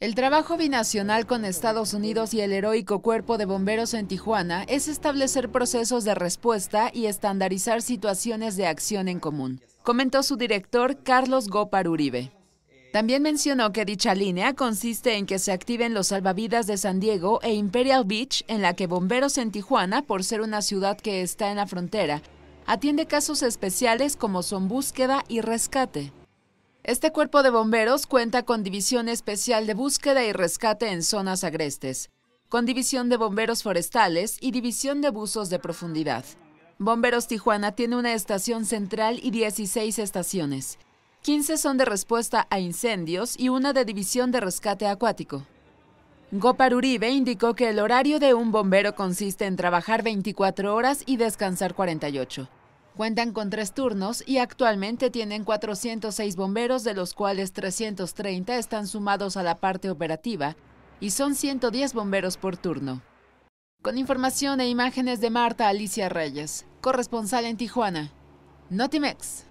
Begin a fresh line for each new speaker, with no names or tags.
El trabajo binacional con Estados Unidos y el heroico cuerpo de bomberos en Tijuana es establecer procesos de respuesta y estandarizar situaciones de acción en común, comentó su director Carlos Gopar Uribe. También mencionó que dicha línea consiste en que se activen los salvavidas de San Diego e Imperial Beach, en la que Bomberos en Tijuana, por ser una ciudad que está en la frontera, atiende casos especiales como son búsqueda y rescate. Este cuerpo de bomberos cuenta con División Especial de Búsqueda y Rescate en Zonas Agrestes, con División de Bomberos Forestales y División de Buzos de Profundidad. Bomberos Tijuana tiene una estación central y 16 estaciones. 15 son de respuesta a incendios y una de división de rescate acuático. Gopar Uribe indicó que el horario de un bombero consiste en trabajar 24 horas y descansar 48. Cuentan con tres turnos y actualmente tienen 406 bomberos, de los cuales 330 están sumados a la parte operativa y son 110 bomberos por turno. Con información e imágenes de Marta Alicia Reyes, corresponsal en Tijuana, Notimex.